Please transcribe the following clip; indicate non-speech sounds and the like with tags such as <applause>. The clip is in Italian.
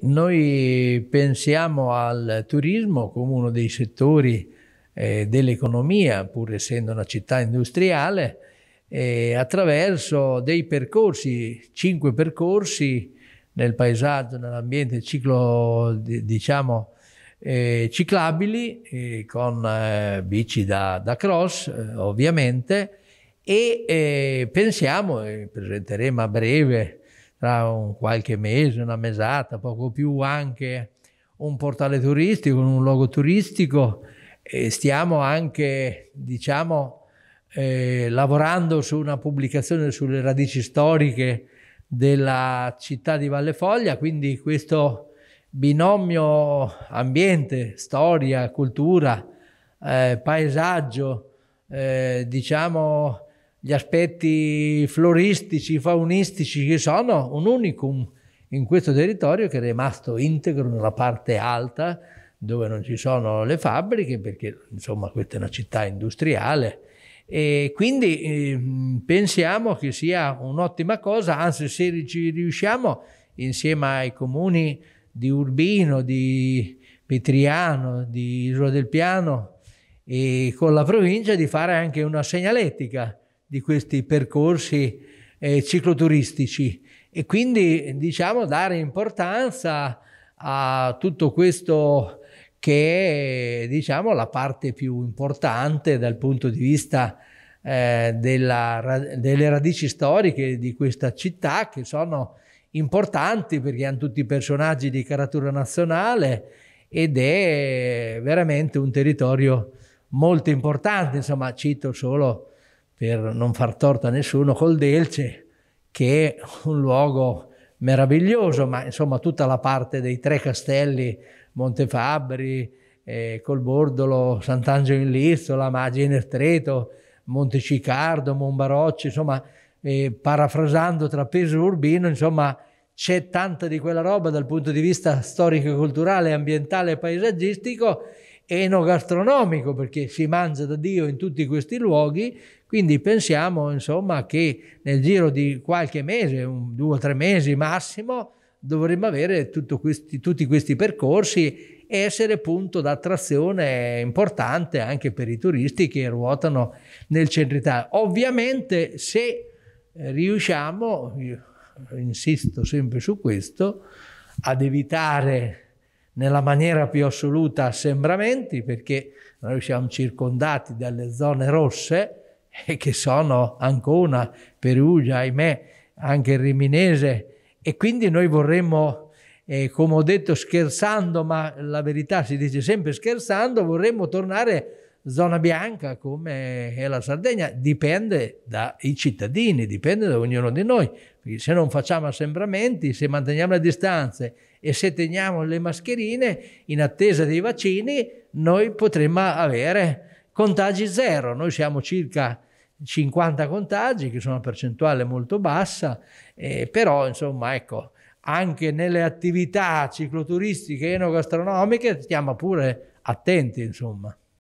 Noi pensiamo al turismo come uno dei settori eh, dell'economia, pur essendo una città industriale, eh, attraverso dei percorsi, cinque percorsi nel paesaggio, nell'ambiente ciclo, diciamo, eh, ciclabili, eh, con eh, bici da, da cross eh, ovviamente, e pensiamo, e presenteremo a breve tra un qualche mese, una mesata, poco più anche un portale turistico, un luogo turistico e stiamo anche, diciamo, eh, lavorando su una pubblicazione sulle radici storiche della città di Valle Foglia, quindi questo binomio ambiente, storia, cultura, eh, paesaggio, eh, diciamo gli aspetti floristici, faunistici che sono un unicum in questo territorio che è rimasto integro nella parte alta dove non ci sono le fabbriche perché insomma questa è una città industriale e quindi eh, pensiamo che sia un'ottima cosa, anzi se ci riusciamo insieme ai comuni di Urbino, di Petriano, di Isola del Piano e con la provincia di fare anche una segnaletica di questi percorsi eh, cicloturistici e quindi diciamo dare importanza a tutto questo che è diciamo la parte più importante dal punto di vista eh, della, delle radici storiche di questa città che sono importanti perché hanno tutti personaggi di caratura nazionale ed è veramente un territorio molto importante insomma cito solo per non far torto a nessuno, col Delce, che è un luogo meraviglioso, ma insomma tutta la parte dei tre castelli, Montefabbri, eh, Bordolo, Sant'Angelo in Lizzola, Magia in Ertreto, Montecicardo, Monbarocci, insomma, eh, parafrasando Trapeso Urbino, insomma, c'è tanta di quella roba dal punto di vista storico-culturale, ambientale e paesaggistico enogastronomico perché si mangia da Dio in tutti questi luoghi, quindi pensiamo insomma che nel giro di qualche mese, un, due o tre mesi massimo, dovremmo avere questi, tutti questi percorsi e essere punto d'attrazione importante anche per i turisti che ruotano nel centro Italia. Ovviamente se riusciamo, insisto sempre su questo, ad evitare nella maniera più assoluta assembramenti perché noi siamo circondati dalle zone rosse <laughs> e che sono Ancona, Perugia, ahimè, anche il Riminese e quindi noi vorremmo, eh, come ho detto scherzando, ma la verità si dice sempre scherzando, vorremmo tornare a zona bianca come è la Sardegna dipende dai cittadini, dipende da ognuno di noi, perché se non facciamo assembramenti, se manteniamo le distanze e se teniamo le mascherine in attesa dei vaccini, noi potremmo avere contagi zero. Noi siamo circa 50 contagi, che sono una percentuale molto bassa, eh, però insomma ecco, anche nelle attività cicloturistiche e enogastronomiche stiamo pure attenti insomma.